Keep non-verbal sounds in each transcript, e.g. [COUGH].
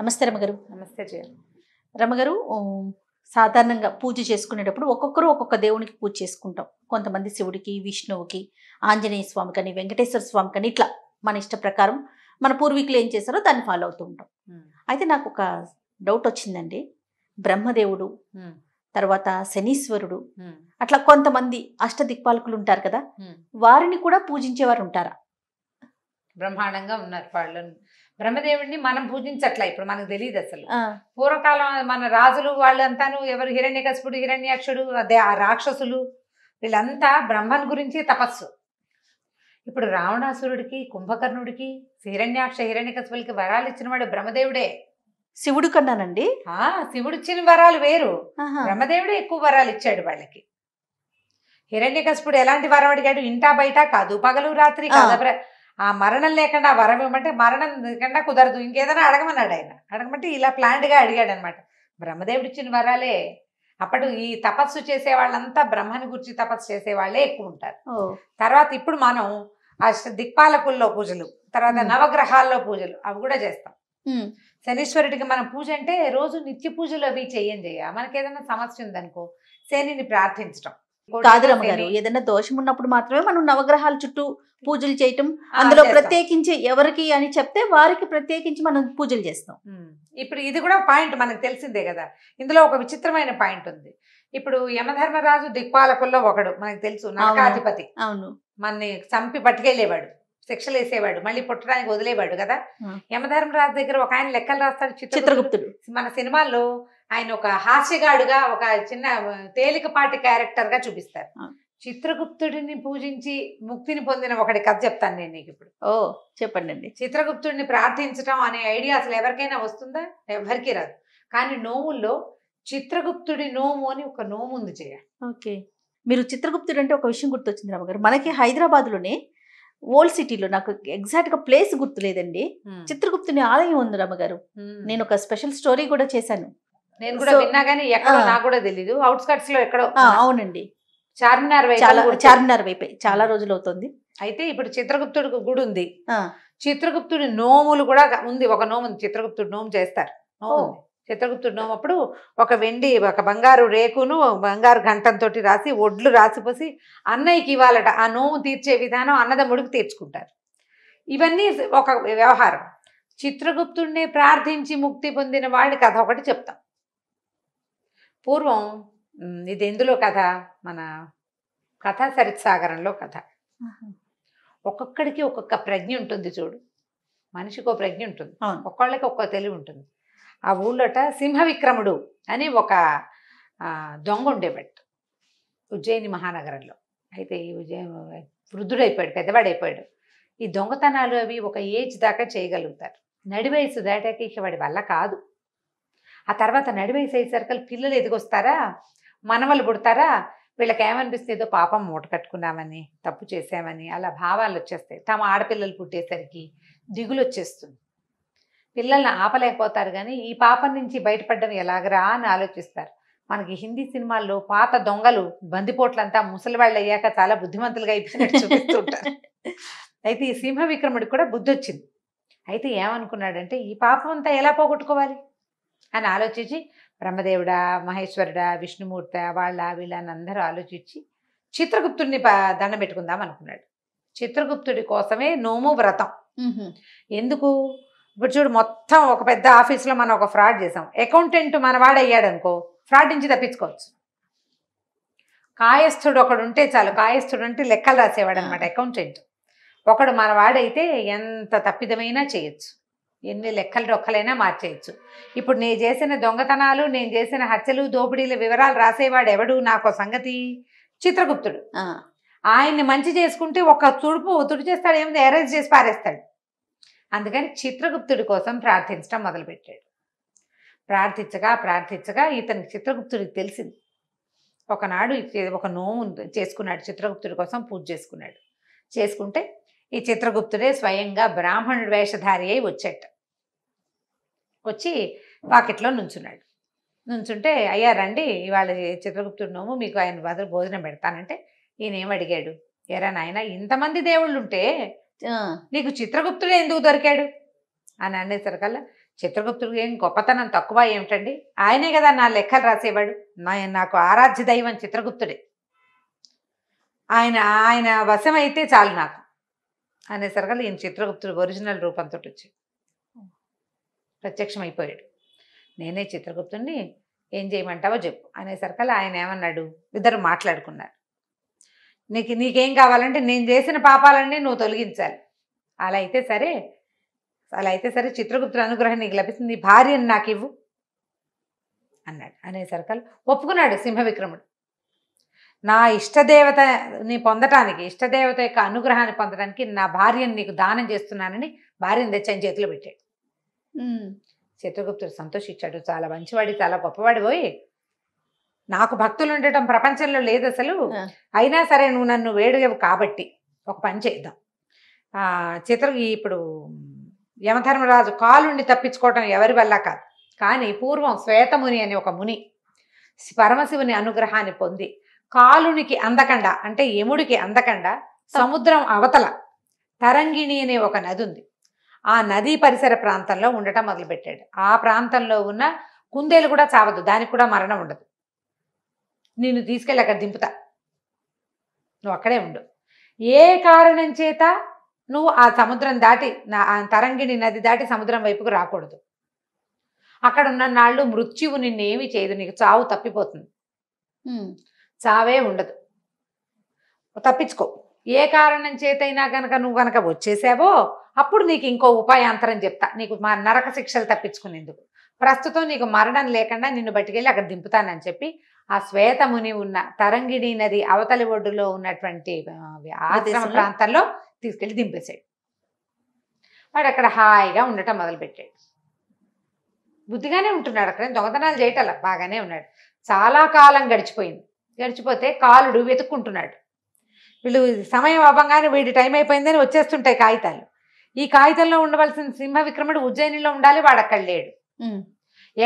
నమస్తే రమగారు నమస్తే జయ రమగారు సాధారణంగా పూజ చేసుకునేటప్పుడు ఒక్కొక్కరు ఒక్కొక్క దేవునికి పూజ చేసుకుంటాం కొంతమంది శివుడికి విష్ణువుకి ఆంజనేయ స్వామి కానీ వెంకటేశ్వర స్వామి కానీ ఇట్లా మన ఇష్ట ప్రకారం మన పూర్వీకులు ఏం చేస్తారో దాన్ని ఫాలో అవుతూ ఉంటాం అయితే నాకు ఒక డౌట్ వచ్చిందండి బ్రహ్మదేవుడు తర్వాత శనీశ్వరుడు అట్లా కొంతమంది అష్ట దిక్పాలకులు ఉంటారు కదా వారిని కూడా పూజించేవారు ఉంటారా బ్రహ్మాండంగా ఉన్నారు వాళ్ళు బ్రహ్మదేవుడిని మనం పూజించట్లే ఇప్పుడు మనకు తెలియదు అసలు పూర్వకాలం మన రాజులు వాళ్ళంతాను ఎవరు హిరణ్యకస్పుడు హిరణ్యాక్షుడు అదే ఆ రాక్షసులు వీళ్ళంతా బ్రహ్మన్ గురించి తపస్సు ఇప్పుడు రావణాసురుడికి కుంభకర్ణుడికి హిరణ్యాక్ష హిరణ్యకసులకి వరాలు ఇచ్చిన వాడు బ్రహ్మదేవుడే శివుడు కన్నానండి శివుడు ఇచ్చిన వరాలు వేరు బ్రహ్మదేవుడే ఎక్కువ వరాలు ఇచ్చాడు వాళ్ళకి హిరణ్యకస్పుడు ఎలాంటి వరం అడిగాడు ఇంటా బయట కాదు పగలు రాత్రి కాదు ఆ మరణం లేకుండా వరం ఇవ్వమంటే మరణం లేకుండా కుదరదు ఇంకేదైనా అడగమన్నాడు ఆయన అడగమంటే ఇలా ప్లాంట్గా అడిగాడు అనమాట బ్రహ్మదేవుడు ఇచ్చిన వరాలే అప్పుడు ఈ తపస్సు చేసే వాళ్ళంతా బ్రహ్మను గురించి తపస్సు చేసే వాళ్ళే ఎక్కువ ఉంటారు తర్వాత ఇప్పుడు మనం ఆ దిక్పాలకుల్లో పూజలు తర్వాత నవగ్రహాల్లో పూజలు అవి కూడా చేస్తాం శనీశ్వరుడికి మనం పూజ అంటే రోజు నిత్య పూజలు అవి చెయ్యం చేయ మనకేదైనా సమస్య ఉందనుకో శనిని ప్రార్థించటం కాదురమ్మ గారు ఏదైనా దోషం ఉన్నప్పుడు మాత్రమే మనం నవగ్రహాల చుట్టూ పూజలు చేయటం అందులో ప్రత్యేకించి ఎవరికి అని చెప్తే వారికి ప్రత్యేకించి మనం పూజలు చేస్తాం ఇప్పుడు ఇది కూడా పాయింట్ మనకు తెలిసిందే కదా ఇందులో ఒక విచిత్రమైన పాయింట్ ఉంది ఇప్పుడు యమధర్మరాజు దిక్పాలకుల్లో ఒకడు మనకు తెలుసు నాగాధిపతి అవును మనని చంపి పట్టుకెళ్ళేవాడు శిక్షలు వేసేవాడు మళ్ళీ పుట్టడానికి వదిలేవాడు కదా యమధర్మరాజు దగ్గర ఒక ఆయన లెక్కలు రాస్తాడు చిత్రగుప్తుడు మన సినిమాల్లో ఆయన ఒక హాస్యగాడుగా ఒక చిన్న తేలికపాటి క్యారెక్టర్ గా చూపిస్తారు చిత్రగుప్తుడిని పూజించి ముక్తిని పొందిన ఒకటి కథ చెప్తాను నేను నీకు ఇప్పుడు ఓ చెప్పండి అండి చిత్రగుప్తుడిని ప్రార్థించడం అనే ఐడియా అసలు ఎవరికైనా వస్తుందా ఎవరికి రాదు కానీ నోముల్లో చిత్రగుప్తుడి నోము అని ఒక నోము ఉంది చేయ ఓకే మీరు చిత్రగుప్తుడు అంటే ఒక విషయం గుర్తొచ్చింది రామగారు మనకి హైదరాబాద్లోనే ఓల్డ్ సిటీలో నాకు ఎగ్జాక్ట్ గా ప్లేస్ గుర్తులేదండి చిత్రగుప్తుని ఆలయం ఉంది రామగారు నేను ఒక స్పెషల్ స్టోరీ కూడా చేశాను నేను కూడా విన్నా కానీ ఎక్కడో నాకు కూడా తెలీదు అవుట్స్కట్స్ లో ఎక్కడో అవునండి చార్మినార్ వైపు చార్మినార్ వైపే చాలా రోజులు అవుతుంది అయితే ఇప్పుడు చిత్రగుప్తుడికి గుడి ఉంది చిత్రగుప్తుడి నోములు కూడా ఉంది ఒక నోము చిత్రగుప్తుడు నోము చేస్తారు నోము చిత్రగుప్తుడు నోమప్పుడు ఒక వెండి ఒక బంగారు రేకును బంగారు గంటంతో రాసి ఒడ్లు రాసిపోసి అన్నయ్యకి ఇవ్వాలట ఆ నోము తీర్చే విధానం అన్నదమ్ముడికి తీర్చుకుంటారు ఇవన్నీ ఒక వ్యవహారం చిత్రగుప్తుడినే ప్రార్థించి ముక్తి పొందిన వాడి కథ ఒకటి చెప్తాం పూర్వం ఇది ఎందులో కథ మన కథా సరిత్సాగరంలో కథ ఒక్కొక్కడికి ఒక్కొక్క ప్రజ్ఞ ఉంటుంది చూడు మనిషికి ఒక ప్రజ్ఞ ఉంటుంది ఒక్కళ్ళకి ఒక్కో తెలివి ఉంటుంది ఆ ఊళ్ళోట సింహ విక్రముడు అని ఒక దొంగ ఉండేవాడు ఉజ్జయిని మహానగరంలో అయితే ఈ ఉజ్జయ వృద్ధుడైపోయాడు పెద్దవాడైపోయాడు ఈ దొంగతనాలు అవి ఒక ఏజ్ దాకా చేయగలుగుతారు నడివయసు వయసు దాటాక ఇక వాడి వల్ల కాదు ఆ తర్వాత నడివయసు సర్కల్ పిల్లలు ఎదిగొస్తారా మనవలు పుడతారా వీళ్ళకి ఏమనిపిస్తుంది ఏదో పాపం మూట కట్టుకున్నామని తప్పు చేసామని అలా భావాలు వచ్చేస్తాయి తమ ఆడపిల్లలు పుట్టేసరికి దిగులు వచ్చేస్తుంది పిల్లల్ని ఆపలేకపోతారు కానీ ఈ పాపం నుంచి బయటపడ్డం ఎలాగరా అని ఆలోచిస్తారు మనకి హిందీ సినిమాల్లో పాత దొంగలు బందిపోట్లంతా ముసలివాళ్ళు అయ్యాక చాలా బుద్ధిమంతులుగా అయిపోయినట్టు చూపిస్తుంటారు అయితే ఈ సింహ విక్రముడికి కూడా బుద్ధి వచ్చింది అయితే ఏమనుకున్నాడంటే ఈ పాపం అంతా ఎలా పోగొట్టుకోవాలి అని ఆలోచించి బ్రహ్మదేవుడా మహేశ్వరుడా విష్ణుమూర్త వాళ్ళ వీళ్ళని అందరూ ఆలోచించి చిత్రగుప్తుడిని దండం పెట్టుకుందాం అనుకున్నాడు చిత్రగుప్తుడి కోసమే నోము వ్రతం ఎందుకు ఇప్పుడు చూడు మొత్తం ఒక పెద్ద ఆఫీస్లో మనం ఒక ఫ్రాడ్ చేసాం అకౌంటెంట్ మన అయ్యాడు ఫ్రాడ్ నుంచి తప్పించుకోవచ్చు కాయస్థుడు ఒకడు ఉంటే చాలు కాయస్థుడు అంటే లెక్కలు రాసేవాడు అనమాట అకౌంటెంట్ ఒకడు మనవాడైతే ఎంత తప్పిదమైనా చేయొచ్చు ఎన్ని లెక్కలు డొక్కలైనా మార్చేయచ్చు ఇప్పుడు నేను చేసిన దొంగతనాలు నేను చేసిన హత్యలు దోపిడీల వివరాలు రాసేవాడు ఎవడు నాకు సంగతి చిత్రగుప్తుడు ఆయన్ని మంచి చేసుకుంటే ఒక తుడుపు ఒత్తుడు చేస్తాడు ఏమి అరేంజ్ చేసి పారేస్తాడు అందుకని చిత్రగుప్తుడి కోసం ప్రార్థించడం మొదలుపెట్టాడు ప్రార్థించగా ప్రార్థించగా ఇతని చిత్రగుప్తుడికి తెలిసింది ఒకనాడు ఒక నోము చేసుకున్నాడు చిత్రగుప్తుడి కోసం పూజ చేసుకున్నాడు చేసుకుంటే ఈ చిత్రగుప్తుడే స్వయంగా బ్రాహ్మణుడు వేషధారి అయి వచ్చేట వచ్చి పాకెట్లో నుంచున్నాడు నుంచుంటే అయ్యా రండి ఇవాళ చిత్రగుప్తుడు నోము మీకు ఆయన బదులు భోజనం పెడతానంటే ఈయన ఏం అడిగాడు ఎరా నాయన ఇంతమంది దేవుళ్ళు ఉంటే నీకు చిత్రగుప్తుడే ఎందుకు దొరికాడు అని అనేసరికల్లా చిత్రగుప్తుడికి ఏం గొప్పతనం తక్కువ ఏమిటండి ఆయనే కదా నా లెక్కలు రాసేవాడు నాకు ఆరాధ్య దైవం చిత్రగుప్తుడే ఆయన ఆయన వశమైతే చాలు నాకు అనేసరికల్ ఈయన చిత్రగుప్తుడు ఒరిజినల్ రూపంతో వచ్చి ప్రత్యక్షం అయిపోయాడు నేనే చిత్రగుప్తుడిని ఏం చేయమంటావో చెప్పు అనేసరికల్ ఆయన ఏమన్నాడు ఇద్దరు మాట్లాడుకున్నారు నీకు నీకేం కావాలంటే నేను చేసిన పాపాలన్నీ నువ్వు తొలగించాలి అలా అయితే సరే అలా అయితే సరే చిత్రగుప్తుడు అనుగ్రహం నీకు లభిస్తుంది భార్యను నాకు ఇవ్వు అన్నాడు అనేసరికల్ ఒప్పుకున్నాడు సింహవిక్రముడు నా ఇష్టదేవతని పొందటానికి ఇష్టదేవత యొక్క అనుగ్రహాన్ని పొందడానికి నా భార్యను నీకు దానం చేస్తున్నానని భార్యను తెచ్చని చేతిలో పెట్టాడు చిత్రగుప్తుడు సంతోషించాడు చాలా మంచివాడి చాలా గొప్పవాడి పోయి నాకు భక్తులు ఉండటం ప్రపంచంలో లేదు అసలు అయినా సరే నువ్వు నన్ను వేడుగవు కాబట్టి ఒక పని చేద్దాం చిత్ర ఇప్పుడు యమధర్మరాజు కాలుండి తప్పించుకోవటం ఎవరి వల్ల కాదు కానీ పూర్వం శ్వేతముని అని ఒక ముని పరమశివుని అనుగ్రహాన్ని పొంది కాలునికి అందకండ అంటే యముడికి అందకండ సముద్రం అవతల తరంగిణి అనే ఒక నది ఉంది ఆ నదీ పరిసర ప్రాంతంలో ఉండటం మొదలుపెట్టాడు ఆ ప్రాంతంలో ఉన్న కుందేలు కూడా చావదు దానికి కూడా మరణం ఉండదు నిన్ను తీసుకెళ్ళి అక్కడ దింపుతా నువ్వు అక్కడే ఉండు ఏ కారణం చేత నువ్వు ఆ సముద్రం దాటి తరంగిణి నది దాటి సముద్రం వైపుకు రాకూడదు అక్కడ ఉన్న నాళ్ళు మృత్యువు నిన్నేమి చేయదు నీకు చావు తప్పిపోతుంది చావే ఉండదు తప్పించుకో ఏ కారణం చేతైనా కనుక నువ్వు కనుక వచ్చేసావో అప్పుడు నీకు ఇంకో ఉపాయాంతరం చెప్తా నీకు మా నరక శిక్షలు తప్పించుకునేందుకు ప్రస్తుతం నీకు మరణం లేకుండా నిన్ను బట్టికెళ్ళి అక్కడ దింపుతానని చెప్పి ఆ శ్వేతముని ఉన్న తరంగిణి నది అవతలి ఒడ్డులో ఉన్నటువంటి ఆశ్రమ ప్రాంతంలో తీసుకెళ్ళి దింపేశాడు వాడు అక్కడ హాయిగా ఉండటం మొదలుపెట్టాడు బుద్ధిగానే ఉంటున్నాడు అక్కడ దొంగతనాలు చేయటం బాగానే ఉన్నాడు చాలా కాలం గడిచిపోయింది గడిచిపోతే కాలుడు వెతుక్కుంటున్నాడు వీళ్ళు సమయం అవ్వగానే వీడి టైం అయిపోయిందని వచ్చేస్తుంటాయి కాగితాలు ఈ కాగితంలో ఉండవలసిన సింహ విక్రముడు ఉజ్జయినిలో ఉండాలి వాడు అక్కడ లేడు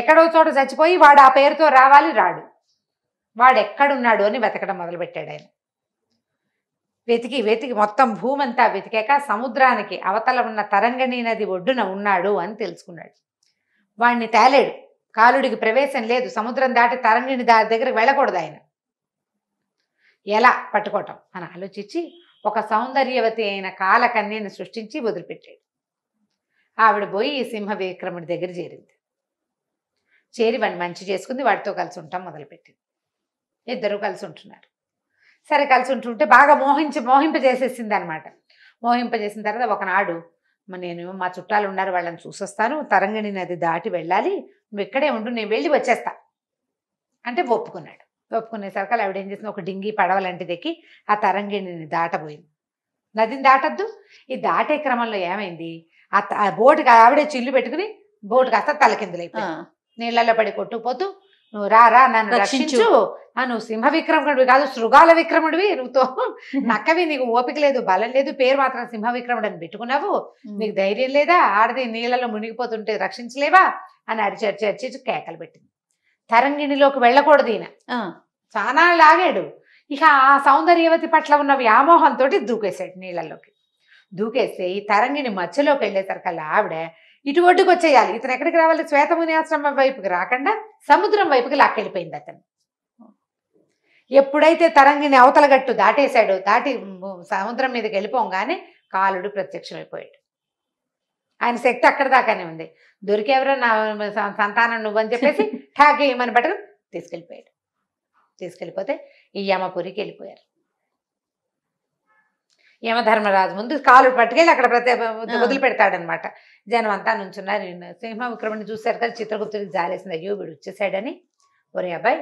ఎక్కడో చోట చచ్చిపోయి వాడు ఆ పేరుతో రావాలి రాడు వాడు ఎక్కడున్నాడు అని వెతకడం మొదలుపెట్టాడు ఆయన వెతికి వెతికి మొత్తం భూమంతా వెతికాక సముద్రానికి అవతల ఉన్న తరంగణి నది ఒడ్డున ఉన్నాడు అని తెలుసుకున్నాడు వాడిని తేలేడు కాలుడికి ప్రవేశం లేదు సముద్రం దాటి తరంగిణి దారి దగ్గరికి వెళ్ళకూడదు ఆయన ఎలా పట్టుకోవటం అని ఆలోచించి ఒక సౌందర్యవతి అయిన కాలకన్యని సృష్టించి వదిలిపెట్టాడు ఆవిడ పోయి ఈ సింహ విక్రముడి దగ్గర చేరింది చేరి వాడిని మంచి చేసుకుంది వాడితో కలిసి ఉంటాం మొదలుపెట్టింది ఇద్దరు కలిసి ఉంటున్నారు సరే కలిసి ఉంటుంటే బాగా మోహించి మోహింపజేసేసింది అనమాట మోహింపజేసిన తర్వాత ఒకనాడు నేను మా చుట్టాలు ఉన్నారు వాళ్ళని చూసొస్తాను తరంగిణి నది దాటి వెళ్ళాలి నువ్వు ఇక్కడే ఉండు నేను వెళ్ళి వచ్చేస్తా అంటే ఒప్పుకున్నాడు ఒప్పుకునేసరికి ఆవిడ ఏం చేసింది ఒక డింగి పడవ లాంటిది ఎక్కి ఆ తరంగిణిని దాటబోయింది నదిని దాటద్దు ఈ దాటే క్రమంలో ఏమైంది ఆ బోటు ఆవిడే చిల్లు పెట్టుకుని బోటు కాస్త తలకిందులైపోయింది నీళ్ళల్లో పడి కొట్టుకుపోతూ నువ్వు రా రా నన్ను రక్షించు నువ్వు సింహ విక్రముడివి కాదు శృగాల విక్రముడివి నువ్వుతో [LAUGHS] నక్కవి నీకు ఓపిక లేదు బలం లేదు పేరు మాత్రం సింహ విక్రముడు అని పెట్టుకున్నావు నీకు ధైర్యం లేదా ఆడది నీళ్ళలో మునిగిపోతుంటే రక్షించలేవా అని అరిచి అరిచి అరిచి కేకలు పెట్టింది తరంగిణిలోకి వెళ్ళకూడదు ఈయన చాలా లాగాడు ఇక ఆ సౌందర్యవతి పట్ల ఉన్న వ్యామోహంతో దూకేశాడు నీళ్ళల్లోకి దూకేస్తే ఈ తరంగిణి మధ్యలోకి వెళ్ళేసరికల్లా ఆవిడ ఇటు ఒడ్డుకు వచ్చేయాలి ఇతను ఎక్కడికి రావాలి శ్వేతముని ఆశ్రమం వైపుకి రాకుండా సముద్రం వైపుకి లాక్కెళ్ళిపోయింది అతను ఎప్పుడైతే తరంగిని అవతలగట్టు దాటేశాడు దాటి సముద్రం మీదకి వెళ్ళిపోగానే కాలుడు ప్రత్యక్షమైపోయాడు ఆయన శక్తి అక్కడ దాకానే ఉంది దొరికేవరో నా సంతానం నువ్వని చెప్పేసి ఠాకే [LAUGHS] ఏమని పట్టుకు తీసుకెళ్ళిపోయాడు తీసుకెళ్ళిపోతే ఈ యమపురికి వెళ్ళిపోయారు యమధర్మరాజు ముందు కాలు పట్టుకెళ్ళి అక్కడ ప్రతి వదిలి పెడతాడనమాట జనం అంతా నుంచున్నారు సింహ విక్రమణి చూశారు కదా చిత్రగుప్తుడికి జాలేసింది అయ్యో వీడు వచ్చేసాడని ఒరే అబ్బాయి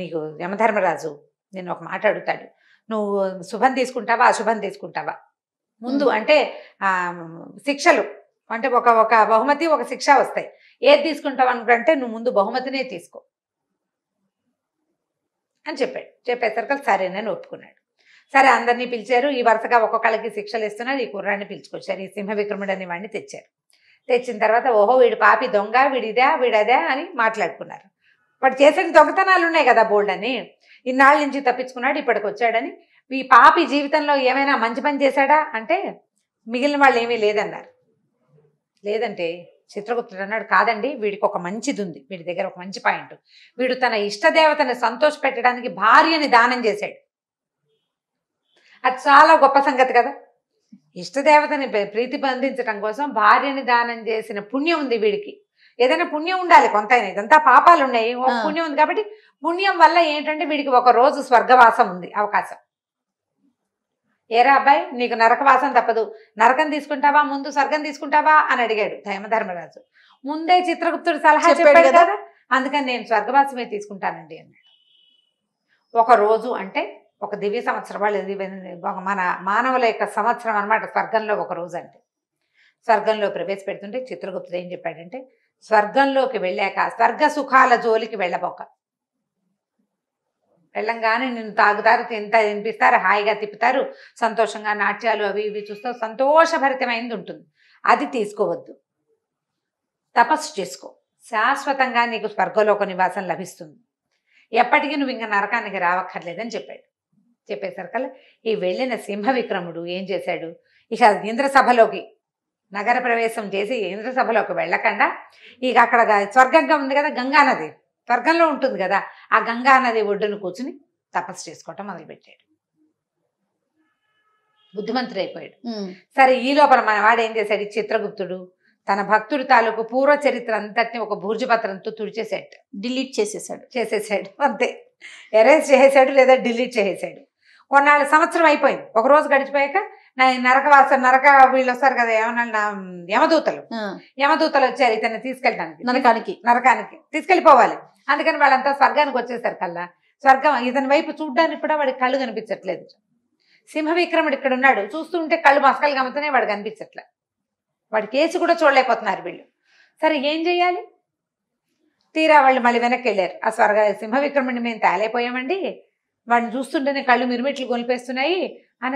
నీకు యమధర్మరాజు నేను ఒక మాట అడుగుతాడు నువ్వు శుభం తీసుకుంటావా అశుభం తీసుకుంటావా ముందు అంటే శిక్షలు అంటే ఒక ఒక బహుమతి ఒక శిక్ష వస్తాయి ఏది తీసుకుంటావు అనుకుంటే నువ్వు ముందు బహుమతినే తీసుకో అని చెప్పాడు చెప్పేసరికి సరేనని ఒప్పుకున్నాడు సరే అందరినీ పిలిచారు ఈ వరుసగా ఒక్కొక్కళ్ళకి శిక్షలు ఇస్తున్నారు ఈ కుర్రాన్ని పిలుచుకొచ్చారు ఈ సింహ విక్రముడు అనే వాడిని తెచ్చారు తెచ్చిన తర్వాత ఓహో వీడు పాపి దొంగ వీడిదా వీడదా అని మాట్లాడుకున్నారు వాడు చేసిన దొంగతనాలు ఉన్నాయి కదా బోల్డ్ అని ఇన్నాళ్ళ నుంచి తప్పించుకున్నాడు ఇప్పటికి వచ్చాడని ఈ పాపి జీవితంలో ఏమైనా మంచి పని చేశాడా అంటే మిగిలిన వాళ్ళు ఏమీ లేదన్నారు లేదంటే చిత్రగుప్తుడు అన్నాడు కాదండి వీడికి ఒక మంచిది ఉంది వీడి దగ్గర ఒక మంచి పాయింట్ వీడు తన ఇష్టదేవతను సంతోష పెట్టడానికి భార్యని దానం చేశాడు అది చాలా గొప్ప సంగతి కదా ఇష్టదేవతని ప్రీతి బంధించడం కోసం భార్యని దానం చేసిన పుణ్యం ఉంది వీడికి ఏదైనా పుణ్యం ఉండాలి కొంతైనా ఇదంతా పాపాలు ఉన్నాయి పుణ్యం ఉంది కాబట్టి పుణ్యం వల్ల ఏంటంటే వీడికి ఒక రోజు స్వర్గవాసం ఉంది అవకాశం ఏరా అబ్బాయి నీకు నరకవాసం తప్పదు నరకం తీసుకుంటావా ముందు స్వర్గం తీసుకుంటావా అని అడిగాడు ధర్మధర్మరాజు ముందే చిత్రగుప్తుడు సలహా చెప్పాడు కదా అందుకని నేను స్వర్గవాసమే తీసుకుంటానండి అన్నాడు ఒక రోజు అంటే ఒక దివ్య సంవత్సరం వాళ్ళు ఒక మన మానవుల యొక్క సంవత్సరం అనమాట స్వర్గంలో ఒక రోజు అంటే స్వర్గంలో ప్రవేశపెడుతుంటే చిత్రగుప్తుడు ఏం చెప్పాడంటే స్వర్గంలోకి వెళ్ళాక స్వర్గ సుఖాల జోలికి వెళ్ళబోక వెళ్ళంగానే నిన్ను తాగుతారు తింత తినిపిస్తారు హాయిగా తిప్పుతారు సంతోషంగా నాట్యాలు అవి ఇవి చూస్తూ సంతోషభరితమైంది ఉంటుంది అది తీసుకోవద్దు తపస్సు చేసుకో శాశ్వతంగా నీకు స్వర్గలోక నివాసం లభిస్తుంది ఎప్పటికీ నువ్వు ఇంకా నరకానికి రావక్కర్లేదని చెప్పాడు చెప్పేసరికల్లా ఈ వెళ్ళిన సింహ విక్రముడు ఏం చేశాడు ఇక ఇంద్రసభలోకి నగర ప్రవేశం చేసి ఇంద్రసభలోకి వెళ్ళకుండా ఇక అక్కడ స్వర్గంగా ఉంది కదా గంగానది స్వర్గంలో ఉంటుంది కదా ఆ గంగా నది ఒడ్డును కూర్చుని తపస్సు చేసుకోవటం మొదలుపెట్టాడు బుద్ధిమంతుడు అయిపోయాడు సరే ఈ లోపల మన వాడు ఏం చేశాడు చిత్రగుప్తుడు తన భక్తుడు తాలూకు పూర్వ చరిత్ర అంతటిని ఒక భూర్జపత్రంతో తుడిచేసాడు డిలీట్ చేసేసాడు చేసేసాడు అంతే ఎరేజ్ చేసేసాడు లేదా డిలీట్ చేసేసాడు కొన్నాళ్ళు సంవత్సరం అయిపోయింది ఒక రోజు గడిచిపోయాక నరకవాస నరక వీళ్ళు వస్తారు కదా ఏమన్నా యమదూతలు యమదూతలు వచ్చారు ఇతన్ని తీసుకెళ్ళడానికి నరకానికి నరకానికి తీసుకెళ్ళిపోవాలి అందుకని వాళ్ళంతా స్వర్గానికి వచ్చేసారు కల్లా స్వర్గం ఇతని వైపు చూడ్డానికి కూడా వాడికి కళ్ళు కనిపించట్లేదు సింహ విక్రముడు ఇక్కడ ఉన్నాడు చూస్తుంటే కళ్ళు మసకలు గమ్ముతూనే వాడు కనిపించట్లే వాడి కేసు కూడా చూడలేకపోతున్నారు వీళ్ళు సరే ఏం చేయాలి తీరా వాళ్ళు మళ్ళీ వెనక్కి వెళ్ళారు ఆ స్వర్గ సింహ విక్రముడిని మేము తేలేపోయామండి వాడిని చూస్తుంటేనే కళ్ళు మిరుమిట్లు గొలిపేస్తున్నాయి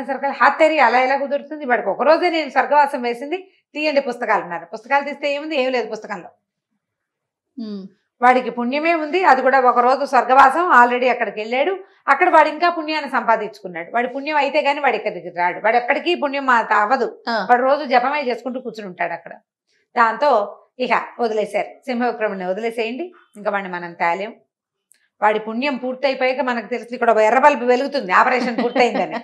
సరికల్ హాత్తేరి అలా ఎలా కుదురుతుంది వాడికి ఒకరోజే నేను స్వర్గవాసం వేసింది తీయండి పుస్తకాలు ఉన్నారు పుస్తకాలు తీస్తే ఏముంది ఏం లేదు పుస్తకంలో వాడికి పుణ్యమే ఉంది అది కూడా ఒకరోజు స్వర్గవాసం ఆల్రెడీ అక్కడికి వెళ్ళాడు అక్కడ వాడు ఇంకా పుణ్యాన్ని సంపాదించుకున్నాడు వాడి పుణ్యం అయితే గానీ వాడి ఇక్కడికి రాడు వాడు ఎక్కడికి పుణ్యం అవ్వదు వాడు రోజు జపమే చేసుకుంటూ కూర్చుని ఉంటాడు అక్కడ దాంతో ఇక వదిలేశారు సింహవిక్రముని వదిలేసేయండి ఇంకా వాడిని మనం తేలేం వాడి పుణ్యం పూర్తయిపోయాక మనకు తెలిసి ఇక్కడ ఎర్ర బల్బు వెలుగుతుంది ఆపరేషన్ పూర్తయిందని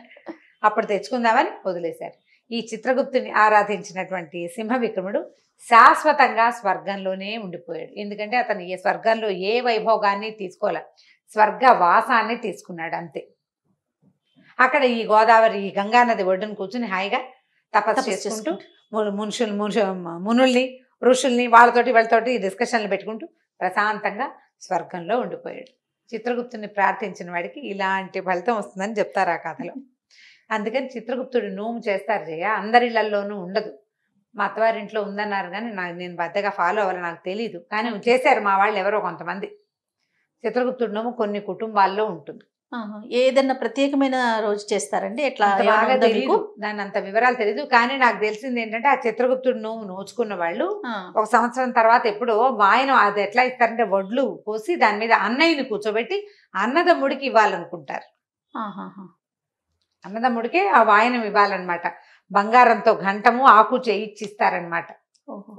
అప్పుడు తెచ్చుకుందామని వదిలేశారు ఈ చిత్రగుప్తుని ఆరాధించినటువంటి సింహ విక్రముడు శాశ్వతంగా స్వర్గంలోనే ఉండిపోయాడు ఎందుకంటే అతను ఏ స్వర్గంలో ఏ వైభోగాన్ని తీసుకోలే స్వర్గ వాసాన్ని తీసుకున్నాడు అంతే అక్కడ ఈ గోదావరి ఈ గంగానది ఒడ్డును కూర్చుని హాయిగా తపస్సు చేసుకుంటూ మునుషులు మునుషు మునుల్ని ఋషుల్ని వాళ్ళతోటి వాళ్ళతోటి డిస్కషన్లు పెట్టుకుంటూ ప్రశాంతంగా స్వర్గంలో ఉండిపోయాడు చిత్రగుప్తుని ప్రార్థించిన వాడికి ఇలాంటి ఫలితం వస్తుందని చెప్తారు ఆ కథలో అందుకని చిత్రగుప్తుడు నోము చేస్తారు జయ అందరిళ్లలోనూ ఉండదు మా అత్తవారింట్లో ఉందన్నారు కానీ నాకు నేను బద్దగా ఫాలో అవ్వాలి నాకు తెలియదు కానీ చేశారు మా వాళ్ళు ఎవరో కొంతమంది చిత్రగుప్తుడు నోము కొన్ని కుటుంబాల్లో ఉంటుంది ఏదన్నా ప్రత్యేకమైన రోజు చేస్తారండి ఎట్లా బాగా తెలియదు దాని అంత వివరాలు తెలియదు కానీ నాకు తెలిసింది ఏంటంటే ఆ చిత్రగుప్తుడు నువ్వు నోచుకున్న వాళ్ళు ఒక సంవత్సరం తర్వాత ఎప్పుడో వాయన అది ఎట్లా ఇస్తారంటే వడ్లు పోసి దాని మీద అన్నయ్యని కూర్చోబెట్టి అన్నదమ్ముడికి ఇవ్వాలనుకుంటారు అన్నదమ్ముడికే ఆ వాయనం ఇవ్వాలన్నమాట బంగారంతో ఘంటము ఆకు చేయిచ్చిస్తారనమాట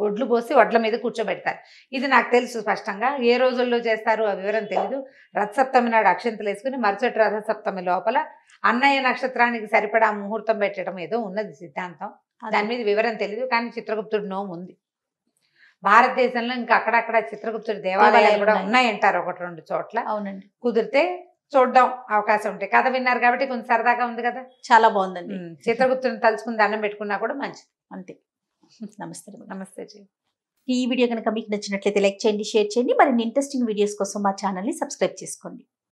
ఒడ్లు పోసి వడ్ల మీద కూర్చోబెడతారు ఇది నాకు తెలుసు స్పష్టంగా ఏ రోజుల్లో చేస్తారు ఆ వివరం తెలీదు రథసప్తమి నాడు అక్షంతలు వేసుకుని మరుసటి రథసప్తమి లోపల అన్నయ్య నక్షత్రానికి సరిపడా ముహూర్తం పెట్టడం ఏదో ఉన్నది సిద్ధాంతం దాని మీద వివరం తెలియదు కానీ చిత్రగుప్తుడు నోము ఉంది భారతదేశంలో ఇంకా అక్కడక్కడ చిత్రగుప్తుడు దేవాలయాలు కూడా ఉన్నాయంటారు ఒకటి రెండు చోట్ల అవునండి కుదిరితే చూడడం అవకాశం ఉంటాయి కథ విన్నారు కాబట్టి కొంచెం సరదాగా ఉంది కదా చాలా బాగుందండి చిత్రగుప్తుని తలుచుకుని దండం పెట్టుకున్నా కూడా మంచిది అంతే నమస్తే నమస్తే జీ ఈ వీడియో కనుక మీకు నచ్చినట్లయితే లైక్ చేయండి షేర్ చేయండి మరిన్ని ఇంట్రెస్టింగ్ వీడియోస్ కోసం మా ఛానల్ని సబ్స్క్రైబ్ చేసుకోండి